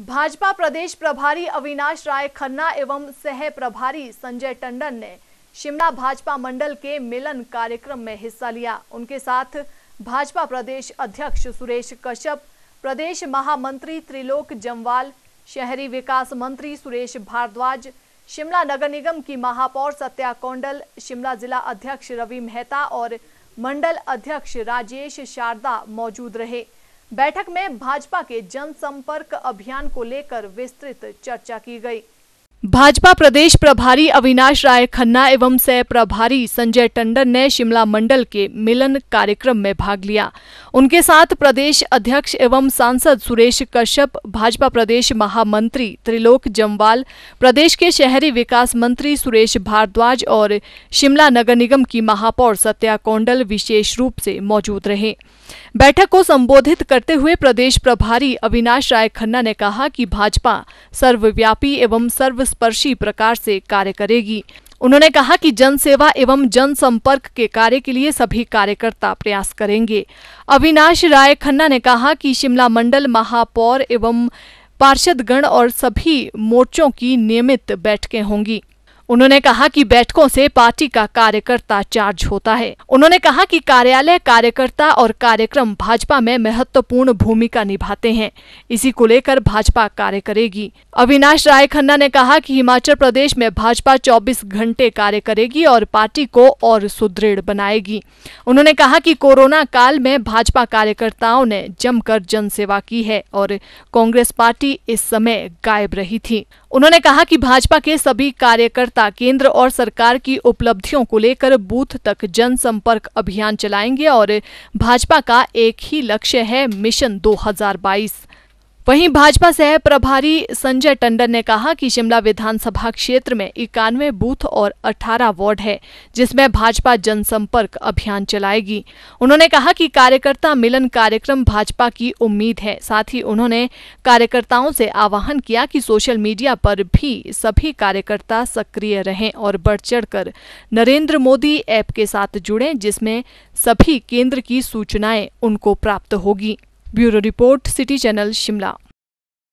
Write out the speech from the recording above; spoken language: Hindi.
भाजपा प्रदेश प्रभारी अविनाश राय खन्ना एवं सह प्रभारी संजय टंडन ने शिमला भाजपा मंडल के मिलन कार्यक्रम में हिस्सा लिया उनके साथ भाजपा प्रदेश अध्यक्ष सुरेश कश्यप प्रदेश महामंत्री त्रिलोक जमवाल शहरी विकास मंत्री सुरेश भारद्वाज शिमला नगर निगम की महापौर सत्या कौंडल शिमला जिला अध्यक्ष रवि मेहता और मंडल अध्यक्ष राजेश शारदा मौजूद रहे बैठक में भाजपा के जनसंपर्क अभियान को लेकर विस्तृत चर्चा की गई भाजपा प्रदेश प्रभारी अविनाश राय खन्ना एवं सह प्रभारी संजय टंडन ने शिमला मंडल के मिलन कार्यक्रम में भाग लिया उनके साथ प्रदेश अध्यक्ष एवं सांसद सुरेश कश्यप भाजपा प्रदेश महामंत्री त्रिलोक जमवाल प्रदेश के शहरी विकास मंत्री सुरेश भारद्वाज और शिमला नगर निगम की महापौर सत्या कौंडल विशेष रूप से मौजूद रहे बैठक को संबोधित करते हुए प्रदेश प्रभारी अविनाश राय खन्ना ने कहा कि भाजपा सर्वव्यापी एवं सर्व स्पर्शी प्रकार से कार्य करेगी उन्होंने कहा कि जनसेवा एवं जनसंपर्क के कार्य के लिए सभी कार्यकर्ता प्रयास करेंगे अविनाश राय खन्ना ने कहा कि शिमला मंडल महापौर एवं पार्षदगण और सभी मोर्चों की नियमित बैठकें होंगी उन्होंने कहा कि बैठकों से पार्टी का कार्यकर्ता चार्ज होता है उन्होंने कहा कि कार्यालय कार्यकर्ता और कार्यक्रम भाजपा में महत्वपूर्ण भूमिका निभाते हैं इसी को लेकर भाजपा कार्य करेगी अविनाश राय खन्ना ने कहा कि हिमाचल प्रदेश में भाजपा 24 घंटे कार्य करेगी और पार्टी को और सुदृढ़ बनाएगी उन्होंने कहा की कोरोना काल में भाजपा कार्यकर्ताओं ने जमकर जनसेवा की है और कांग्रेस पार्टी इस समय गायब रही थी उन्होंने कहा कि भाजपा के सभी कार्यकर्ता केंद्र और सरकार की उपलब्धियों को लेकर बूथ तक जनसंपर्क अभियान चलाएंगे और भाजपा का एक ही लक्ष्य है मिशन 2022 वहीं भाजपा सह प्रभारी संजय टंडन ने कहा कि शिमला विधानसभा क्षेत्र में इक्यानवे बूथ और 18 वार्ड है जिसमें भाजपा जनसंपर्क अभियान चलाएगी उन्होंने कहा कि कार्यकर्ता मिलन कार्यक्रम भाजपा की उम्मीद है साथ ही उन्होंने कार्यकर्ताओं से आह्वान किया कि सोशल मीडिया पर भी सभी कार्यकर्ता सक्रिय रहें और बढ़ चढ़ नरेंद्र मोदी ऐप के साथ जुड़ें जिसमें सभी केंद्र की सूचनाएं उनको प्राप्त होगी bureau report city channel Shimla